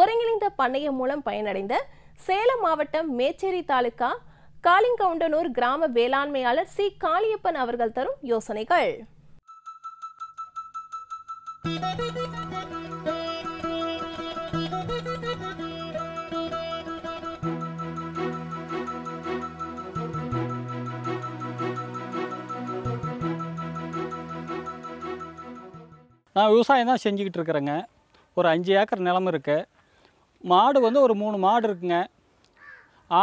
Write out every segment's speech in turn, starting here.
ஒருங்கிணைந்த பண்ணையம் மூலம் பயனடைந்த சேலம் மாவட்டம் மேச்சேரி தாலுகா காலிங்கவுண்டனூர் கிராம வேளாண்மையாளர் சி காளியப்பன் அவர்கள் தரும் யோசனைகள் நான் விவசாயம் தான் செஞ்சுக்கிட்டு இருக்கிறேங்க ஒரு அஞ்சு ஏக்கர் நிலம் இருக்குது மாடு வந்து ஒரு மூணு மாடு இருக்குங்க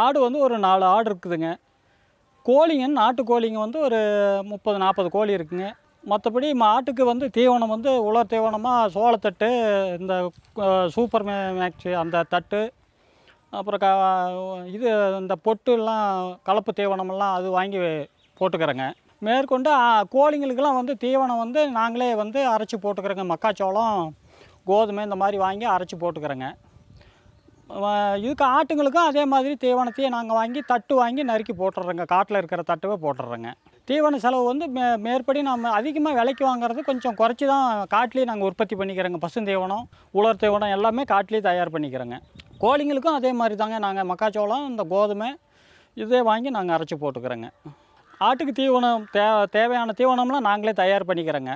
ஆடு வந்து ஒரு நாலு ஆடு இருக்குதுங்க கோழிங்க நாட்டு கோழிங்க வந்து ஒரு முப்பது நாற்பது கோழி இருக்குங்க மற்றபடி மாட்டுக்கு வந்து தீவனம் வந்து உலர் தீவனமாக சோளத்தட்டு இந்த சூப்பர் மே மேக்ஸு அந்த தட்டு அப்புறம் க இது இந்த பொட்டுலாம் கலப்பு தீவனமெல்லாம் அது வாங்கி போட்டுக்கிறேங்க மேற்கொண்டு கோழிங்களுக்கெல்லாம் வந்து தீவனம் வந்து நாங்களே வந்து அரைச்சி போட்டுக்கிறோங்க மக்காச்சோளம் கோதுமை இந்த மாதிரி வாங்கி அரைச்சி போட்டுக்கிறோங்க இதுக்கு ஆட்டுங்களுக்கும் அதே மாதிரி தீவனத்தையே நாங்கள் வாங்கி தட்டு வாங்கி நறுக்கி போட்டுறோங்க காட்டில் இருக்கிற தட்டுவே போட்டுடுறோங்க தீவன செலவு வந்து மே மேற்படி நம்ம அதிகமாக விலைக்கு வாங்குறது கொஞ்சம் குறைச்சி தான் காட்டிலேயே நாங்கள் உற்பத்தி பண்ணிக்கிறோங்க பசுந்தீவனம் உலர் தீவனம் எல்லாமே காட்டிலே தயார் பண்ணிக்கிறோங்க கோழிங்களுக்கும் அதே மாதிரி தாங்க நாங்கள் மக்காச்சோளம் இந்த கோதுமை இதே வாங்கி நாங்கள் அரைச்சி போட்டுக்கிறோங்க ஆட்டுக்கு தீவனம் தே தேவையான தீவனம்லாம் நாங்களே தயார் பண்ணிக்கிறோங்க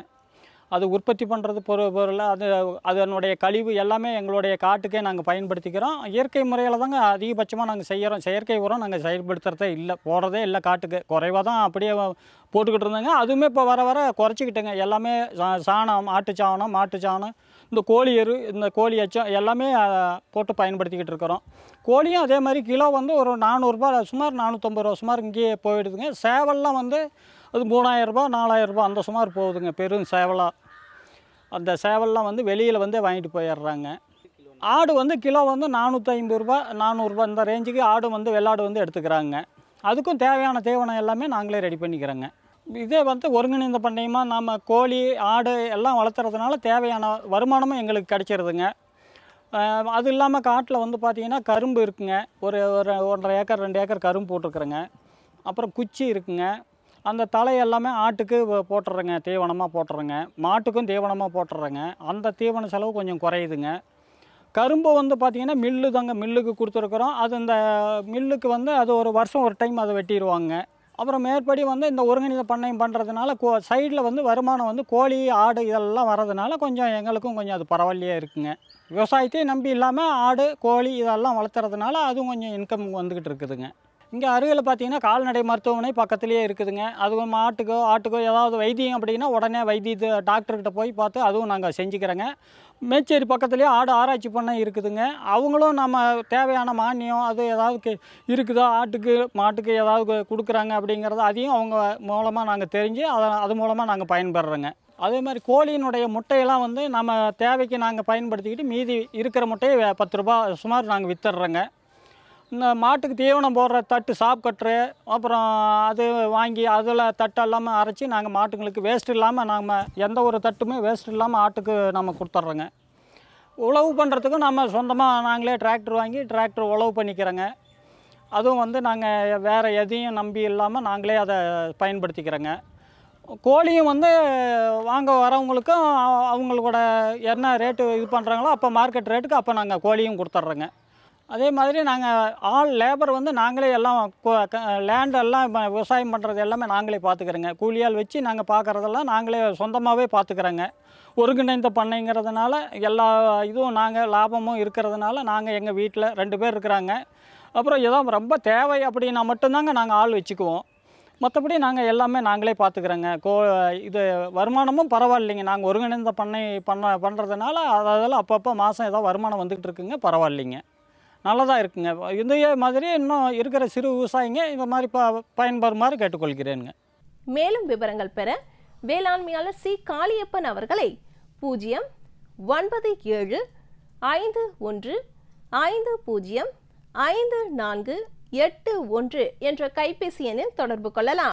அது உற்பத்தி பண்ணுறது பொருள் பொருள் அது அதனுடைய கழிவு எல்லாமே எங்களுடைய காட்டுக்கே நாங்கள் பயன்படுத்திக்கிறோம் இயற்கை முறையில் தாங்க அதிகபட்சமாக நாங்கள் செய்கிறோம் செயற்கை உரம் நாங்கள் செயல்படுத்துகிறதே இல்லை போகிறதே இல்லை காட்டுக்கு குறைவாக தான் அப்படியே போட்டுக்கிட்டு இருந்தாங்க அதுவுமே இப்போ வர வர குறைச்சிக்கிட்டேங்க எல்லாமே சாணம் ஆட்டு சாணம் மாட்டு சாணம் இந்த கோழி எரு இந்த கோழி எச்சம் எல்லாமே போட்டு பயன்படுத்திக்கிட்டு இருக்கிறோம் கோழியும் அதே மாதிரி கிலோ வந்து ஒரு நானூறுரூபா சுமார் நானூற்றம்பது ரூபா சுமார் இங்கேயே போயிடுதுங்க சேவல்லாம் வந்து அது மூணாயிரரூபா நாலாயிரரூபா அந்த சுமார் போகுதுங்க பெரும் சேவலாக அந்த சேவல்லாம் வந்து வெளியில் வந்து வாங்கிட்டு போயிடுறாங்க ஆடு வந்து கிலோ வந்து நானூற்றி ஐம்பது ரூபா நானூறுரூபா இந்த ரேஞ்சுக்கு ஆடு வந்து வெள்ளாடு வந்து எடுத்துக்கிறாங்க அதுக்கும் தேவையான தீவனம் எல்லாமே நாங்களே ரெடி பண்ணிக்கிறோங்க இதே வந்து ஒருங்கிணைந்த பண்ணையமாக நம்ம கோழி ஆடு எல்லாம் வளர்த்துறதுனால தேவையான வருமானமும் எங்களுக்கு கிடச்சிருதுங்க அது இல்லாமல் காட்டில் வந்து பார்த்திங்கன்னா கரும்பு இருக்குங்க ஒரு ஒரு ஒன்றரை ஏக்கர் ரெண்டு ஏக்கர் கரும்பு போட்டிருக்குறேங்க அப்புறம் குச்சி இருக்குங்க அந்த தலை எல்லாமே ஆட்டுக்கு போட்டுறேங்க தீவனமாக போட்டுறேங்க மாட்டுக்கும் தீவனமாக போட்டுறேங்க அந்த தீவன செலவு கொஞ்சம் குறையுதுங்க கரும்பு வந்து பார்த்திங்கன்னா மில்லு தாங்க மில்லுக்கு கொடுத்துருக்குறோம் அது இந்த மில்லுக்கு வந்து அது ஒரு வருஷம் ஒரு டைம் அதை வெட்டிடுவாங்க அப்புறம் மேற்படி வந்து இந்த ஒருங்கிணைந்த பண்ணையம் பண்ணுறதுனால கோ சைடில் வந்து வருமானம் வந்து கோழி ஆடு இதெல்லாம் வர்றதுனால கொஞ்சம் எங்களுக்கும் கொஞ்சம் அது பரவாயில்லையே இருக்குங்க விவசாயத்தையும் நம்பி இல்லாமல் ஆடு கோழி இதெல்லாம் வளர்த்துறதுனால அதுவும் கொஞ்சம் இன்கம் வந்துக்கிட்டு இருக்குதுங்க இங்கே அருகில் பார்த்தீங்கன்னா கால்நடை மருத்துவமனை பக்கத்துலேயே இருக்குதுங்க அதுவும் மாட்டுக்கோ ஆட்டுக்கோ ஏதாவது வைத்தியம் அப்படின்னா உடனே வைத்திய டாக்டர்கிட்ட போய் பார்த்து அதுவும் நாங்கள் செஞ்சுக்கிறோங்க மேச்சேரி பக்கத்துலேயே ஆடு ஆராய்ச்சி பண்ண இருக்குதுங்க அவங்களும் நம்ம தேவையான மானியம் அது ஏதாவது இருக்குதோ ஆட்டுக்கு மாட்டுக்கு ஏதாவது கொடுக்குறாங்க அப்படிங்கிறத அதையும் அவங்க மூலமாக நாங்கள் தெரிஞ்சு அதை அது மூலமாக நாங்கள் பயன்படுறோங்க அதே மாதிரி கோழியினுடைய முட்டையெல்லாம் வந்து நம்ம தேவைக்கு நாங்கள் பயன்படுத்திக்கிட்டு மீதி இருக்கிற முட்டையை பத்து ரூபா சுமார் நாங்கள் வித்துடுறோங்க இந்த மாட்டுக்கு தீவனம் போடுற தட்டு சாப் கட்டுரு அப்புறம் அது வாங்கி அதில் தட்டு எல்லாமே அரைச்சி நாங்கள் மாட்டுங்களுக்கு வேஸ்ட் இல்லாமல் நாம் எந்த ஒரு தட்டுமே வேஸ்ட் இல்லாமல் ஆட்டுக்கு நம்ம கொடுத்துட்றோங்க உழவு பண்ணுறதுக்கும் நம்ம சொந்தமாக நாங்களே டிராக்டர் வாங்கி டிராக்டர் உழவு பண்ணிக்கிறோங்க அதுவும் வந்து நாங்கள் வேறு எதையும் நம்பி இல்லாமல் நாங்களே அதை பயன்படுத்திக்கிறோங்க கோழியும் வந்து வாங்க வரவங்களுக்கும் அவங்களோட என்ன ரேட்டு இது பண்ணுறாங்களோ அப்போ மார்க்கெட் ரேட்டுக்கு அப்போ நாங்கள் கோழியும் கொடுத்துட்றோங்க அதே மாதிரி நாங்கள் ஆள் லேபர் வந்து நாங்களே எல்லாம் லேண்ட் எல்லாம் இப்போ விவசாயம் பண்ணுறது எல்லாமே நாங்களே பார்த்துக்கிறோங்க கூலியால் வச்சு நாங்கள் பார்க்குறதெல்லாம் நாங்களே சொந்தமாகவே பார்த்துக்கிறோங்க ஒருங்கிணைந்த பண்ணைங்கிறதுனால எல்லா இதுவும் நாங்கள் லாபமும் இருக்கிறதுனால நாங்கள் எங்கள் வீட்டில் ரெண்டு பேர் இருக்கிறாங்க அப்புறம் ஏதோ ரொம்ப தேவை அப்படின்னா மட்டும்தாங்க நாங்கள் ஆள் வச்சுக்குவோம் மற்றபடி நாங்கள் எல்லாமே நாங்களே பார்த்துக்குறோங்க கோ இது வருமானமும் பரவாயில்லைங்க நாங்கள் ஒருங்கிணைந்த பண்ணை பண்ண பண்ணுறதுனால அதெல்லாம் அப்பப்போ மாதம் ஏதோ வருமானம் வந்துக்கிட்டு இருக்குங்க பரவாயில்லைங்க நல்லதாக இருக்குங்க இதே மாதிரி இன்னும் இருக்கிற சிறு விவசாயிங்க இந்த மாதிரி ப பயன்பெறுமாறு கேட்டுக்கொள்கிறேனுங்க மேலும் விவரங்கள் பெற வேளாண்மையாளர் சி காளியப்பன் அவர்களை பூஜ்ஜியம் ஒன்பது ஏழு ஐந்து ஒன்று ஐந்து பூஜ்ஜியம் ஐந்து நான்கு எட்டு ஒன்று என்ற கைபேசி எண்ணில் தொடர்பு கொள்ளலாம்